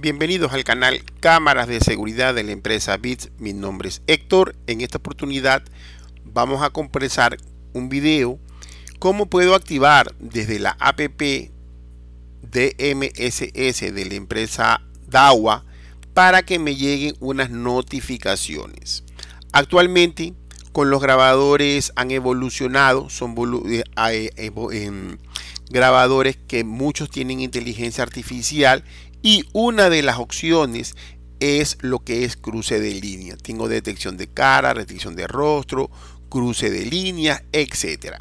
Bienvenidos al canal Cámaras de Seguridad de la empresa BITS. Mi nombre es Héctor. En esta oportunidad vamos a compresar un video cómo puedo activar desde la app DMSS de la empresa DAWA para que me lleguen unas notificaciones. Actualmente con los grabadores han evolucionado, son eh, em, grabadores que muchos tienen inteligencia artificial y una de las opciones es lo que es cruce de línea. Tengo detección de cara, detección de rostro, cruce de línea, etcétera.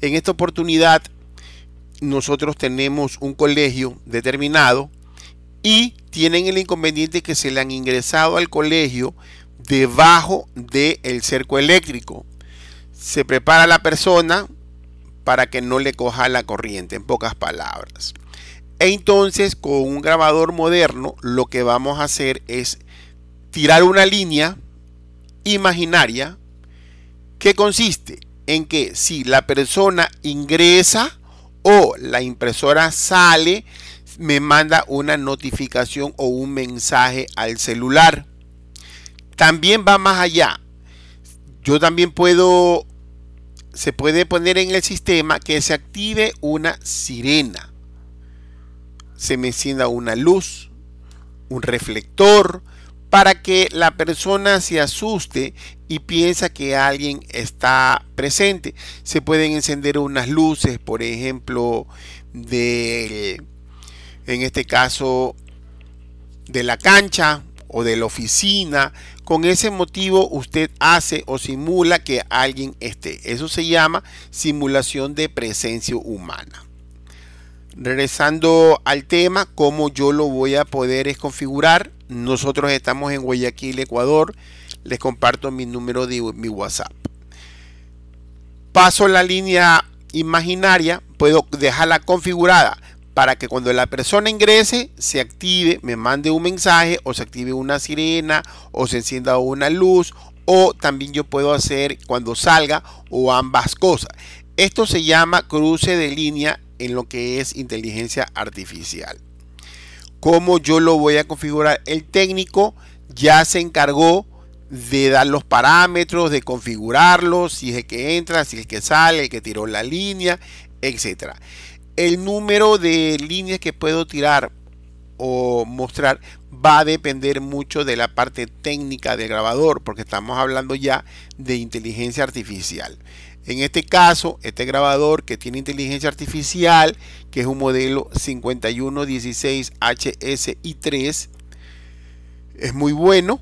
En esta oportunidad nosotros tenemos un colegio determinado y tienen el inconveniente que se le han ingresado al colegio debajo del cerco eléctrico. Se prepara la persona para que no le coja la corriente, en pocas palabras. E entonces con un grabador moderno lo que vamos a hacer es tirar una línea imaginaria que consiste en que si la persona ingresa o la impresora sale, me manda una notificación o un mensaje al celular también va más allá. Yo también puedo, se puede poner en el sistema que se active una sirena. Se me encienda una luz, un reflector, para que la persona se asuste y piensa que alguien está presente. Se pueden encender unas luces, por ejemplo, de, en este caso, de la cancha o de la oficina, con ese motivo usted hace o simula que alguien esté. Eso se llama simulación de presencia humana. Regresando al tema, cómo yo lo voy a poder configurar. Nosotros estamos en Guayaquil, Ecuador. Les comparto mi número de mi WhatsApp. Paso la línea imaginaria, puedo dejarla configurada para que cuando la persona ingrese se active, me mande un mensaje o se active una sirena o se encienda una luz o también yo puedo hacer cuando salga o ambas cosas. Esto se llama cruce de línea en lo que es inteligencia artificial. Como yo lo voy a configurar? El técnico ya se encargó de dar los parámetros, de configurarlos, si es el que entra, si es el que sale, el que tiró la línea, etcétera el número de líneas que puedo tirar o mostrar va a depender mucho de la parte técnica del grabador porque estamos hablando ya de inteligencia artificial. En este caso, este grabador que tiene inteligencia artificial, que es un modelo 5116 HSI3, es muy bueno,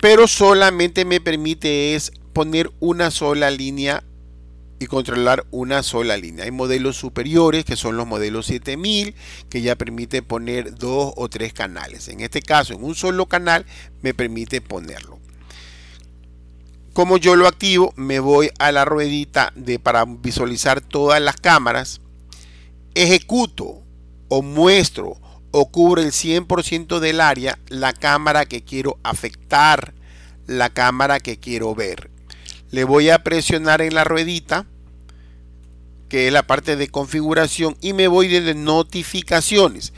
pero solamente me permite es poner una sola línea y controlar una sola línea. Hay modelos superiores que son los modelos 7000 que ya permite poner dos o tres canales. En este caso, en un solo canal me permite ponerlo. Como yo lo activo, me voy a la ruedita de para visualizar todas las cámaras. Ejecuto o muestro o cubre el 100% del área la cámara que quiero afectar, la cámara que quiero ver. Le voy a presionar en la ruedita que es la parte de configuración, y me voy desde notificaciones.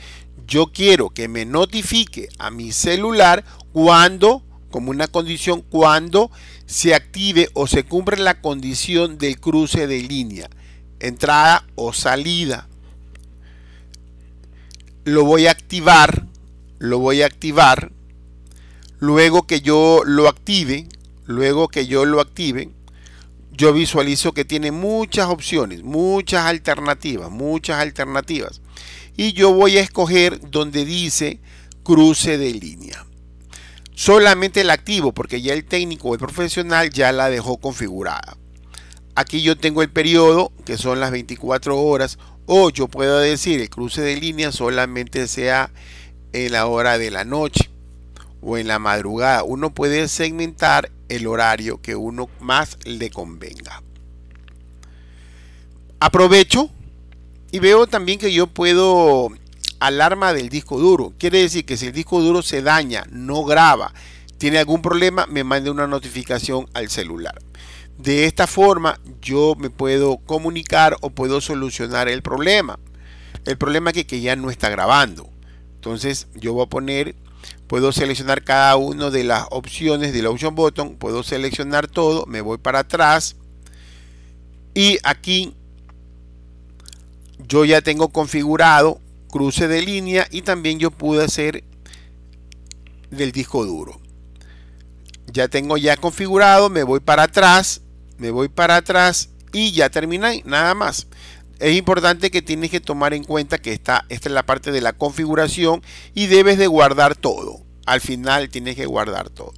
Yo quiero que me notifique a mi celular cuando, como una condición, cuando se active o se cumple la condición del cruce de línea, entrada o salida. Lo voy a activar, lo voy a activar. Luego que yo lo active, luego que yo lo active, yo visualizo que tiene muchas opciones, muchas alternativas, muchas alternativas. Y yo voy a escoger donde dice cruce de línea. Solamente el activo porque ya el técnico o el profesional ya la dejó configurada. Aquí yo tengo el periodo, que son las 24 horas, o yo puedo decir el cruce de línea solamente sea en la hora de la noche o en la madrugada. Uno puede segmentar el horario que uno más le convenga. Aprovecho y veo también que yo puedo alarma del disco duro. Quiere decir que si el disco duro se daña, no graba, tiene algún problema, me mande una notificación al celular. De esta forma yo me puedo comunicar o puedo solucionar el problema. El problema es que, que ya no está grabando. Entonces yo voy a poner puedo seleccionar cada una de las opciones del option button, puedo seleccionar todo, me voy para atrás y aquí yo ya tengo configurado cruce de línea y también yo pude hacer del disco duro. Ya tengo ya configurado, me voy para atrás, me voy para atrás y ya terminé, nada más. Es importante que tienes que tomar en cuenta que esta, esta es la parte de la configuración y debes de guardar todo al final tienes que guardar todo.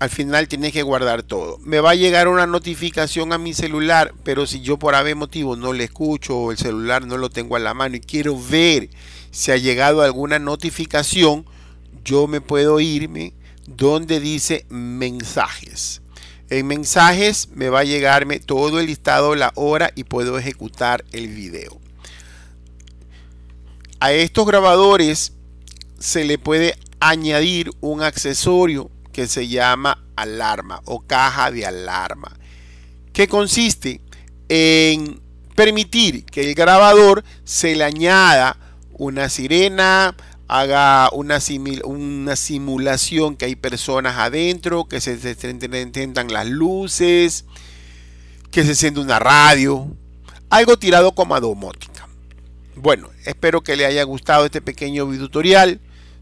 Al final tienes que guardar todo. Me va a llegar una notificación a mi celular, pero si yo por algún motivo no le escucho o el celular no lo tengo a la mano y quiero ver si ha llegado alguna notificación, yo me puedo irme donde dice mensajes. En mensajes me va a llegarme todo el listado, la hora y puedo ejecutar el video. A estos grabadores se le puede añadir un accesorio que se llama alarma o caja de alarma, que consiste en permitir que el grabador se le añada una sirena, haga una, una simulación que hay personas adentro, que se intentan las luces, que se siente una radio, algo tirado como a domótica. Bueno, espero que le haya gustado este pequeño video tutorial.